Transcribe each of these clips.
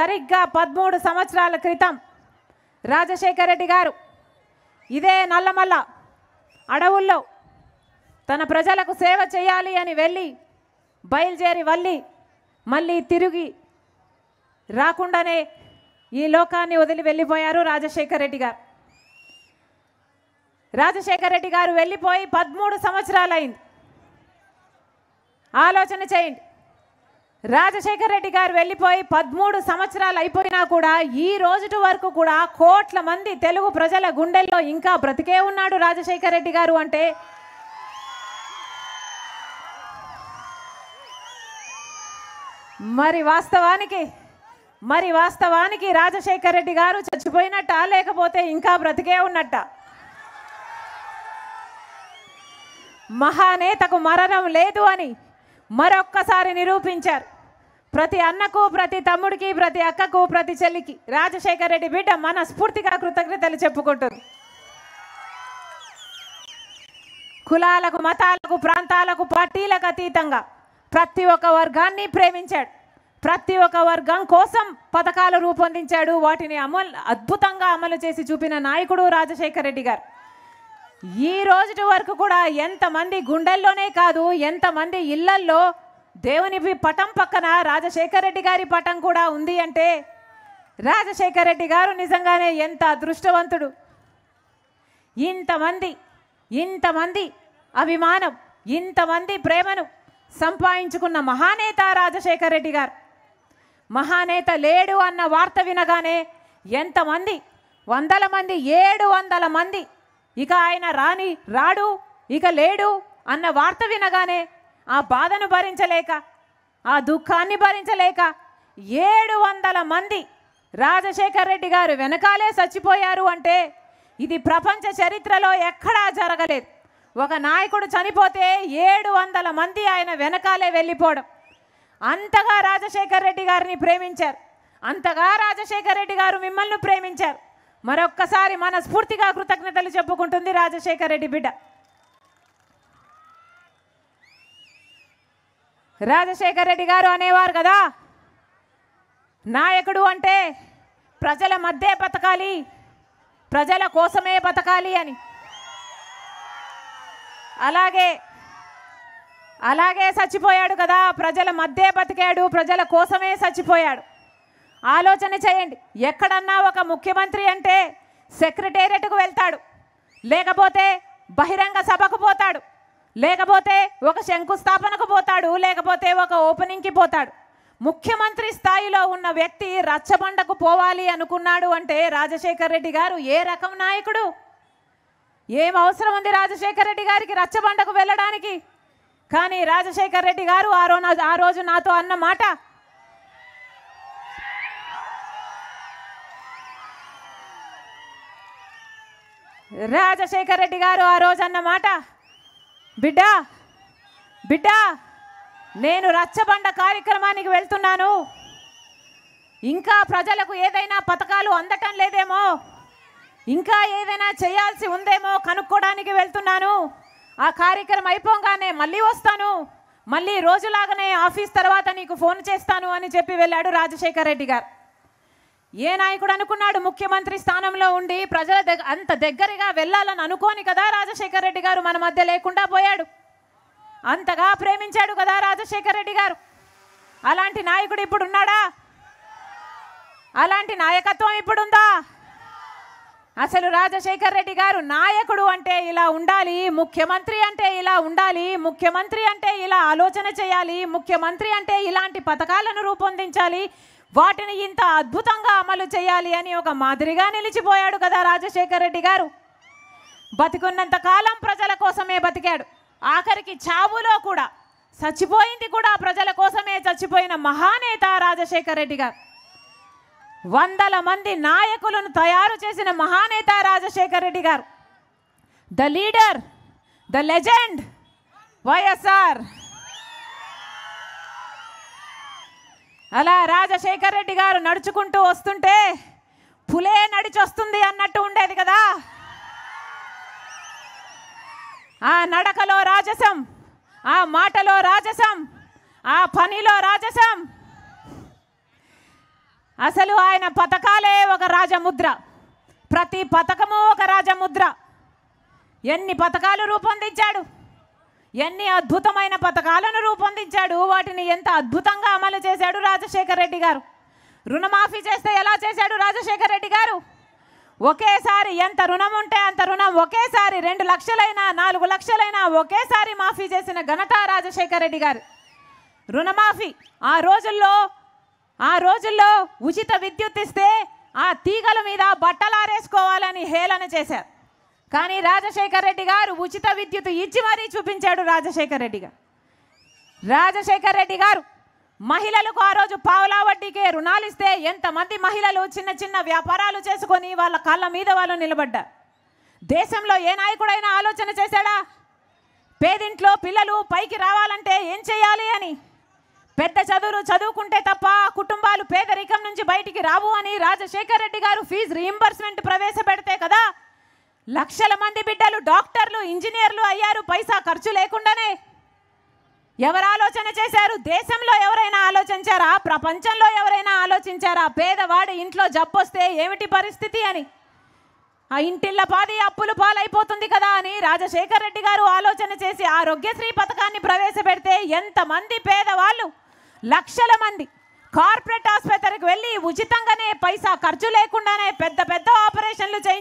సరిగ్గా పదమూడు సంవత్సరాల క్రితం రాజశేఖర రెడ్డి గారు ఇదే నల్లమల్ల అడవుల్లో తన ప్రజలకు సేవ చేయాలి అని వెళ్ళి బయలుదేరి వల్లి మళ్ళీ తిరిగి రాకుండానే ఈ లోకాన్ని వదిలి వెళ్ళిపోయారు రాజశేఖర రెడ్డి గారు రాజశేఖర రెడ్డి గారు వెళ్ళిపోయి పదమూడు సంవత్సరాలైంది ఆలోచన చేయండి రాజశేఖర రెడ్డి గారు వెళ్ళిపోయి పదమూడు సంవత్సరాలు అయిపోయినా కూడా ఈ రోజుటి వరకు కూడా కోట్ల మంది తెలుగు ప్రజల గుండెల్లో ఇంకా బ్రతికే ఉన్నాడు రాజశేఖర రెడ్డి గారు అంటే మరి వాస్తవానికి మరి వాస్తవానికి రాజశేఖర రెడ్డి గారు చచ్చిపోయినట్ట లేకపోతే ఇంకా బ్రతికే ఉన్నట్ట మహానేతకు మరణం లేదు అని మరొక్కసారి నిరూపించారు ప్రతి అన్నకు ప్రతి తమ్ముడికి ప్రతి అక్కకు ప్రతి చెల్లికి రాజశేఖర్ రెడ్డి బిడ్డ మనస్ఫూర్తిగా కృతజ్ఞతలు చెప్పుకుంటుంది కులాలకు మతాలకు ప్రాంతాలకు పార్టీలకు అతీతంగా ప్రతి ఒక్క వర్గాన్ని ప్రేమించాడు ప్రతి ఒక్క వర్గం కోసం పథకాలు రూపొందించాడు వాటిని అమలు అద్భుతంగా అమలు చేసి చూపిన నాయకుడు రాజశేఖర రెడ్డి గారు ఈ రోజు వరకు కూడా ఎంతమంది గుండెల్లోనే కాదు ఎంతమంది ఇళ్లల్లో దేవుని పటం పక్కన రాజశేఖర రెడ్డి గారి పటం కూడా ఉంది అంటే రాజశేఖర రెడ్డి గారు నిజంగానే ఎంత అదృష్టవంతుడు ఇంతమంది ఇంతమంది అభిమానం ఇంతమంది ప్రేమను సంపాదించుకున్న మహానేత రాజశేఖర రెడ్డి గారు మహానేత లేడు అన్న వార్త వినగానే ఎంతమంది వందల మంది ఏడు వందల మంది ఇక ఆయన రాని రాడు ఇక లేడు అన్న వార్త వినగానే ఆ బాధను భరించలేక ఆ దుఃఖాన్ని భరించలేక ఏడు వందల మంది రాజశేఖర్ రెడ్డి గారు వెనకాలే చచ్చిపోయారు అంటే ఇది ప్రపంచ చరిత్రలో ఎక్కడా జరగలేదు ఒక నాయకుడు చనిపోతే ఏడు వందల మంది ఆయన వెనకాలే వెళ్ళిపోవడం అంతగా రాజశేఖర్ రెడ్డి గారిని ప్రేమించారు అంతగా రాజశేఖర్ రెడ్డి గారు మిమ్మల్ని ప్రేమించారు మరొక్కసారి మనస్ఫూర్తిగా కృతజ్ఞతలు చెప్పుకుంటుంది రాజశేఖర రెడ్డి బిడ్డ రాజశేఖర్ రెడ్డి గారు అనేవారు కదా నాయకుడు అంటే ప్రజల మధ్య బతకాలి ప్రజల కోసమే బతకాలి అని అలాగే అలాగే చచ్చిపోయాడు కదా ప్రజల మధ్య బతికాడు ప్రజల కోసమే చచ్చిపోయాడు ఆలోచన చేయండి ఎక్కడన్నా ఒక ముఖ్యమంత్రి అంటే సెక్రటేరియట్కు వెళ్తాడు లేకపోతే బహిరంగ సభకు పోతాడు లేకపోతే ఒక శంకుస్థాపనకు పోతాడు లేకపోతే ఒక ఓపెనింగ్కి పోతాడు ముఖ్యమంత్రి స్థాయిలో ఉన్న వ్యక్తి రచ్చబండకు పోవాలి అనుకున్నాడు అంటే రాజశేఖర్ రెడ్డి గారు ఏ రకం నాయకుడు ఏం అవసరం ఉంది రాజశేఖర్ రెడ్డి గారికి రచ్చబండకు వెళ్ళడానికి కానీ రాజశేఖర్ రెడ్డి గారు ఆ రోజు ఆ రోజు నాతో అన్న మాట రాజశేఖర రెడ్డి గారు ఆ రోజు అన్నమాట బిడ్డ బిడ్డ నేను రచ్చబండ కార్యక్రమానికి వెళ్తున్నాను ఇంకా ప్రజలకు ఏదైనా పథకాలు అందటం లేదేమో ఇంకా ఏదైనా చేయాల్సి ఉందేమో కనుక్కోవడానికి వెళ్తున్నాను ఆ కార్యక్రమం అయిపోగానే మళ్ళీ వస్తాను మళ్ళీ రోజులాగానే ఆఫీస్ తర్వాత నీకు ఫోన్ చేస్తాను అని చెప్పి వెళ్ళాడు రాజశేఖర్ రెడ్డి గారు ఏ నాయకుడు అనుకున్నాడు ముఖ్యమంత్రి స్థానంలో ఉండి ప్రజల దగ్గర అంత దగ్గరగా వెళ్ళాలని అనుకోని కదా రాజశేఖర రెడ్డి గారు మన మధ్య లేకుండా పోయాడు అంతగా ప్రేమించాడు కదా రాజశేఖర రెడ్డి గారు అలాంటి నాయకుడు ఇప్పుడు ఉన్నాడా అలాంటి నాయకత్వం ఇప్పుడుందా అసలు రాజశేఖర్ రెడ్డి గారు నాయకుడు అంటే ఇలా ఉండాలి ముఖ్యమంత్రి అంటే ఇలా ఉండాలి ముఖ్యమంత్రి అంటే ఇలా ఆలోచన చేయాలి ముఖ్యమంత్రి అంటే ఇలాంటి పథకాలను రూపొందించాలి వాటిని ఇంత అద్భుతంగా అమలు చేయాలి అని ఒక మాదిరిగా నిలిచిపోయాడు కదా రాజశేఖర రెడ్డి గారు బతికున్నంత కాలం ప్రజల కోసమే బతికాడు ఆఖరికి చావులో కూడా చచ్చిపోయింది కూడా ప్రజల కోసమే చచ్చిపోయిన మహానేత రాజశేఖర రెడ్డి గారు వందల మంది నాయకులను తయారు చేసిన మహానేత రాజశేఖర రెడ్డి గారు the leader the legend YSR అలా రాజశేఖర్ రెడ్డి గారు నడుచుకుంటూ వస్తుంటే పులే నడిచొస్తుంది అన్నట్టు ఉండేది కదా ఆ నడకలో రాజసం ఆ మాటలో రాజసం ఆ పనిలో రాజసం అసలు ఆయన పథకాలే ఒక రాజముద్ర ప్రతి పథకము ఒక రాజముద్ర ఎన్ని పథకాలు రూపొందించాడు ఎన్ని అద్భుతమైన పథకాలను రూపొందించాడు వాటిని ఎంత అద్భుతంగా అమలు చేశాడు రాజశేఖర రెడ్డి గారు రుణమాఫీ చేస్తే ఎలా చేశాడు రాజశేఖర రెడ్డి గారు ఒకేసారి ఎంత రుణం ఉంటే అంత రుణం ఒకేసారి రెండు లక్షలైనా నాలుగు లక్షలైనా ఒకేసారి మాఫీ చేసిన ఘనత రాజశేఖర రెడ్డి గారు రుణమాఫీ ఆ రోజుల్లో ఆ రోజుల్లో ఉచిత విద్యుత్ ఇస్తే ఆ తీగల మీద బట్టలారేసుకోవాలని హేళన చేశారు కానీ రాజశేఖర్ రెడ్డి గారు ఉచిత విద్యుత్ ఇచ్చి మరీ చూపించాడు రాజశేఖర్ రెడ్డి గారు రాజశేఖర్ రెడ్డి గారు మహిళలకు ఆ రోజు పావులా వడ్డీకే రుణాలు ఇస్తే ఎంతమంది మహిళలు చిన్న చిన్న వ్యాపారాలు చేసుకొని వాళ్ళ కాళ్ళ మీద వాళ్ళు నిలబడ్డారు దేశంలో ఏ నాయకుడైనా ఆలోచన చేశాడా పేదింట్లో పిల్లలు పైకి రావాలంటే ఏం చేయాలి అని పెద్ద చదువులు చదువుకుంటే తప్ప కుటుంబాలు పేదరికం నుంచి బయటికి రావు అని రాజశేఖర్ రెడ్డి గారు ఫీజు రీఎంబర్స్మెంట్ ప్రవేశపెడితే కదా లక్షల మంది బిడ్డలు డాక్టర్లు ఇంజనీర్లు అయ్యారు పైసా ఖర్చు లేకుండానే ఎవరు ఆలోచన చేశారు దేశంలో ఎవరైనా ఆలోచించారా ప్రపంచంలో ఎవరైనా ఆలోచించారా పేదవాడు ఇంట్లో జబ్బొస్తే ఏమిటి పరిస్థితి అని ఆ ఇంటిళ్ళ పాది అప్పులు పాలైపోతుంది కదా అని రాజశేఖర రెడ్డి గారు ఆలోచన చేసి ఆరోగ్యశ్రీ పథకాన్ని ప్రవేశపెడితే ఎంతమంది పేదవాళ్ళు లక్షల మంది కార్పొరేట్ ఆసుపత్రికి వెళ్ళి ఉచితంగానే పైసా ఖర్చు లేకుండానే పెద్ద పెద్ద ఆపరేషన్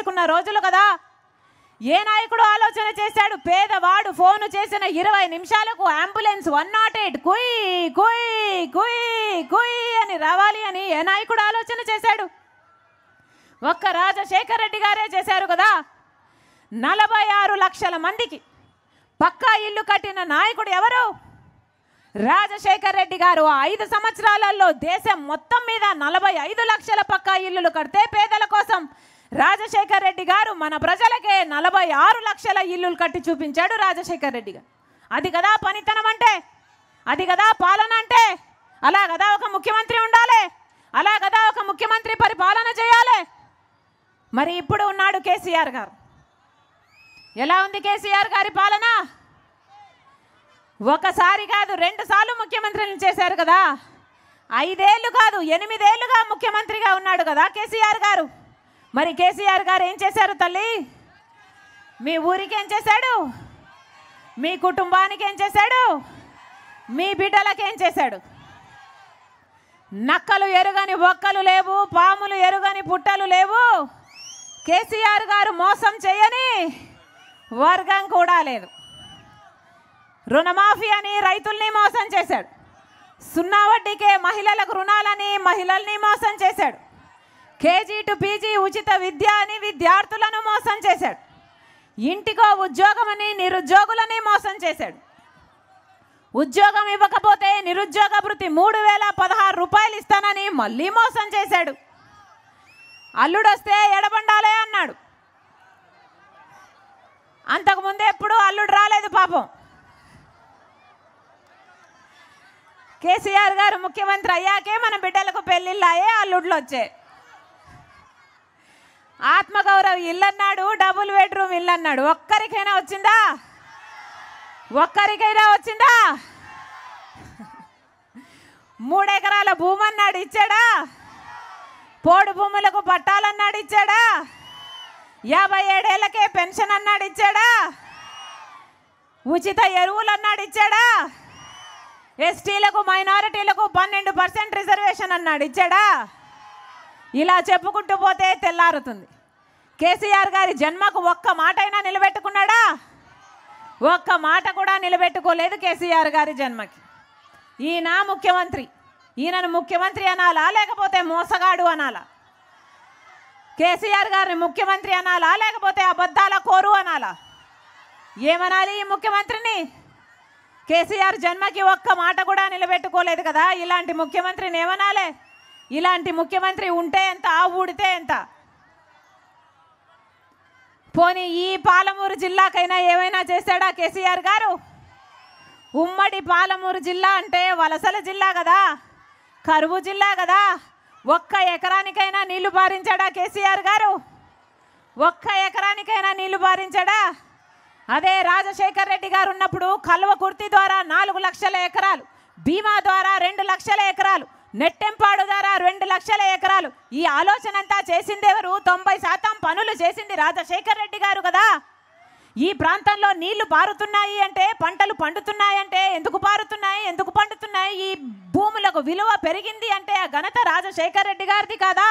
తెచ్చుకున్న రోజులు కదా ఏ నాయకుడు ఆలోచన చేశాడు పేదవాడు ఫోను చేసిన ఇరవై నిమిషాలకు అంబులెన్స్ వన్ నాట్ ఎయిట్ కుయ్ కుయ్ కుయ్ కుయ్ అని రావాలి అని ఏ నాయకుడు ఆలోచన చేశాడు ఒక్క రాజశేఖర్ రెడ్డి గారే చేశారు కదా నలభై ఆరు లక్షల మందికి పక్కా ఇల్లు కట్టిన నాయకుడు ఎవరు రాజశేఖర్ రెడ్డి గారు ఆ ఐదు సంవత్సరాలలో దేశం మొత్తం మీద నలభై ఐదు లక్షల పక్కా ఇల్లులు కడితే పేదల కోసం రాజశేఖర్ రెడ్డి గారు మన ప్రజలకే నలభై ఆరు లక్షల ఇల్లులు కట్టి చూపించాడు రాజశేఖర్ రెడ్డి గారు అది కదా పనితనం అంటే అది కదా పాలన అంటే అలా కదా ఒక ముఖ్యమంత్రి ఉండాలి అలా కదా ఒక ముఖ్యమంత్రి పరిపాలన చేయాలి మరి ఇప్పుడు ఉన్నాడు కేసీఆర్ గారు ఎలా ఉంది కేసీఆర్ గారి పాలన ఒకసారి కాదు రెండు సార్లు ముఖ్యమంత్రిని చేశారు కదా ఐదేళ్ళు కాదు ఎనిమిదేళ్లుగా ముఖ్యమంత్రిగా ఉన్నాడు కదా కేసీఆర్ గారు మరి కేసీఆర్ గారు ఏం చేశారు తల్లి మీ ఊరికి ఏం చేశాడు మీ కుటుంబానికి ఏం చేశాడు మీ బిడ్డలకు ఏం చేశాడు నక్కలు ఎరుగని ఒక్కలు లేవు పాములు ఎరుగని పుట్టలు లేవు కేసీఆర్ గారు మోసం చేయని వర్గం కూడా లేదు రుణమాఫీ అని రైతుల్ని మోసం చేశాడు సున్నా వడ్డీకే మహిళలకు రుణాలని మహిళల్ని మోసం చేశాడు కేజీ టు పీజీ ఉచిత విద్య అని విద్యార్థులను మోసం చేశాడు ఇంటికో ఉద్యోగమని నిరుద్యోగులని మోసం చేశాడు ఉద్యోగం ఇవ్వకపోతే నిరుద్యోగ వృత్తి మూడు వేల పదహారు రూపాయలు ఇస్తానని మళ్ళీ మోసం చేశాడు అల్లుడొస్తే ఎడబండాలే అన్నాడు అంతకుముందే ఎప్పుడు అల్లుడు రాలేదు పాపం కేసీఆర్ గారు ముఖ్యమంత్రి అయ్యాకే మన బిడ్డలకు పెళ్ళిళ్ళాయే అల్లుడ్లు వచ్చాయి ఆత్మగౌరవం ఇల్లు అన్నాడు డబుల్ బెడ్రూమ్ ఇల్లు అన్నాడు ఒక్కరికైనా వచ్చిందా ఒక్కరికైనా వచ్చిందా మూడెకరాల భూమి అన్నాడు ఇచ్చాడా పోడు భూములకు పట్టాలన్నాడు ఇచ్చాడా యాభై ఏడేళ్ళకే పెన్షన్ అన్నాడు ఇచ్చాడా ఉచిత ఎరువులు అన్నాడు ఇచ్చాడా ఎస్టీలకు మైనారిటీలకు పన్నెండు పర్సెంట్ రిజర్వేషన్ అన్నాడు ఇచ్చాడా ఇలా చెప్పుకుంటూ పోతే తెల్లారుతుంది కేసీఆర్ గారి జన్మకు ఒక్క మాట అయినా నిలబెట్టుకున్నాడా ఒక్క మాట కూడా నిలబెట్టుకోలేదు కేసీఆర్ గారి జన్మకి ఈయన ముఖ్యమంత్రి ఈయనను ముఖ్యమంత్రి అనాలా లేకపోతే మోసగాడు అనాలా కేసీఆర్ గారిని ముఖ్యమంత్రి అనాలా లేకపోతే అబద్ధాల కోరు అనాలా ఏమనాలి ఈ ముఖ్యమంత్రిని కేసీఆర్ జన్మకి ఒక్క మాట కూడా నిలబెట్టుకోలేదు కదా ఇలాంటి ముఖ్యమంత్రిని ఏమనాలే ఇలాంటి ముఖ్యమంత్రి ఉంటే ఎంత ఆ ఊడితే ఎంత పోనీ ఈ పాలమూరు జిల్లాకైనా ఏమైనా చేశాడా కేసీఆర్ గారు ఉమ్మడి పాలమూరు జిల్లా అంటే వలసల జిల్లా కదా కరువు జిల్లా కదా ఒక్క ఎకరానికైనా నీళ్లు పారించాడా కేసీఆర్ గారు ఒక్క ఎకరానికైనా నీళ్లు పారించాడా అదే రాజశేఖర్ రెడ్డి గారు ఉన్నప్పుడు కల్వ కుర్తి ద్వారా నాలుగు లక్షల ఎకరాలు బీమా ద్వారా రెండు లక్షల ఎకరాలు నెట్టెంపాడు ద్వారా రెండు లక్షల ఎకరాలు ఈ ఆలోచన అంతా చేసిందెవరు తొంభై శాతం పనులు చేసింది రాజశేఖర్ రెడ్డి గారు కదా ఈ ప్రాంతంలో నీళ్లు పారుతున్నాయి అంటే పంటలు పండుతున్నాయి అంటే ఎందుకు పారుతున్నాయి ఎందుకు పండుతున్నాయి ఈ భూములకు విలువ పెరిగింది అంటే ఆ ఘనత రాజశేఖర్ రెడ్డి గారిది కాదా